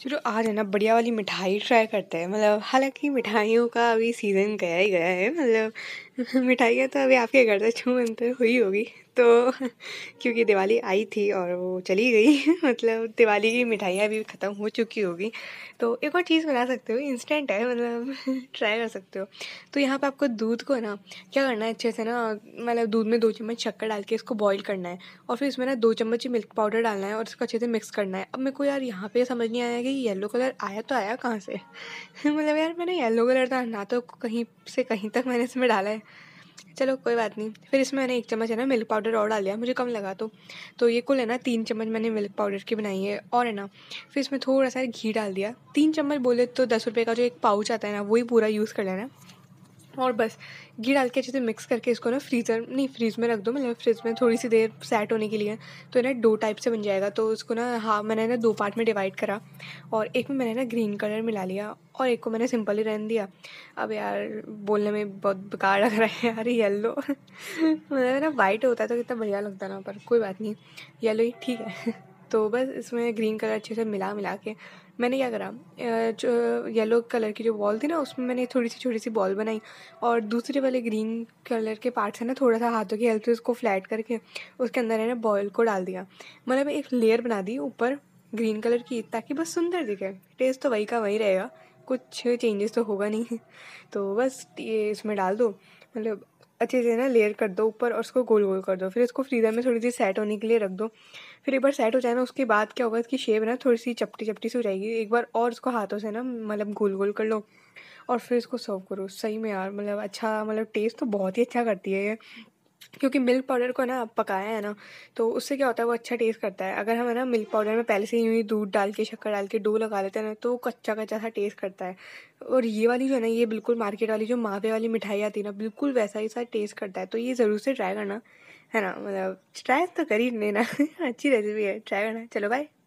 चलो आज है ना बढ़िया वाली मिठाई ट्राई करते हैं मतलब हालांकि मिठाइयों का अभी सीज़न गया ही गया है मतलब मिठाइयाँ तो अभी आपके घर से छू बनते हुई होगी तो क्योंकि दिवाली आई थी और वो चली गई मतलब दिवाली की मिठाइयाँ भी ख़त्म हो चुकी होगी तो एक और चीज़ बना सकते हो इंस्टेंट है मतलब ट्राई कर सकते हो तो यहाँ पे आपको दूध को ना क्या करना है अच्छे से ना मतलब दूध में दो चम्मच शक्कर डाल के इसको बॉयल करना है और फिर इसमें ना दो चम्मच मिल्क पाउडर डालना है और इसको अच्छे से मिक्स करना है अब मेरे को यार यहाँ पर समझ नहीं आया कि येलो कलर आया तो आया कहाँ से मतलब यार मैंने येलो कलर था ना तो कहीं से कहीं तक मैंने इसमें डाला है चलो कोई बात नहीं फिर इसमें मैंने एक चम्मच है ना मिल्क पाउडर और डाल दिया मुझे कम लगा तो तो ये कुल है ना तीन चम्मच मैंने मिल्क पाउडर की बनाई है और है ना फिर इसमें थोड़ा सा घी डाल दिया तीन चम्मच बोले तो दस रुपये का जो एक पाउच आता है ना वही पूरा यूज़ कर लेना और बस घी डाल के अच्छे से मिक्स करके इसको ना फ्रीज़र नहीं फ्रीज़ में रख दो मतलब फ्रिज में थोड़ी सी देर सेट होने के लिए तो ना दो टाइप से बन जाएगा तो उसको ना हाँ मैंने ना दो पार्ट में डिवाइड करा और एक में मैंने ना ग्रीन कलर मिला लिया और एक को मैंने सिंपल ही रहन दिया अब यार बोलने में बहुत बेकार लग रहा है यार येलो मतलब ना वाइट होता है तो कितना बढ़िया लगता ना पर कोई बात नहीं येलो ही ठीक है तो बस इसमें ग्रीन कलर अच्छे से मिला मिला के मैंने क्या करा जो येलो कलर की जो बॉल थी ना उसमें मैंने थोड़ी सी छोटी सी बॉल बनाई और दूसरे वाले ग्रीन कलर के पार्ट्स हैं ना थोड़ा सा हाथों की हेल्प से उसको फ्लैट करके उसके अंदर है ना बॉयल को डाल दिया मतलब एक लेयर बना दी ऊपर ग्रीन कलर की ताकि बस सुंदर दिखे टेस्ट तो वही का वही रहेगा कुछ चेंजेस तो होगा नहीं तो बस ये इसमें डाल दो मतलब अच्छे से ना लेयर कर दो ऊपर और उसको गोल गोल कर दो फिर इसको फ्रीजर में थोड़ी देर सेट होने के लिए रख दो फिर एक बार सेट हो जाए ना उसके बाद क्या होगा इसकी शेप ना थोड़ी सी चपटी चपटी सी हो जाएगी एक बार और उसको हाथों से ना मतलब गोल गोल कर लो और फिर इसको सर्व करो सही में यार मतलब अच्छा मतलब टेस्ट तो बहुत ही अच्छा करती है ये क्योंकि मिल्क पाउडर को ना पकाया है ना तो उससे क्या होता है वो अच्छा टेस्ट करता है अगर हम है ना मिल्क पाउडर में पहले से ही यूँ दूध डाल के शक्कर डाल के डो लगा लेते हैं ना तो कच्चा कच्चा सा टेस्ट करता है और ये वाली जो है ना ये बिल्कुल मार्केट वाली जो मावे वाली मिठाई आती है ना बिल्कुल वैसा ही सा टेस्ट करता है तो ये ज़रूर से ट्राई करना है ना मतलब ट्राई तो कर ही लेना अच्छी रेसिपी है ट्राई करना चलो बाय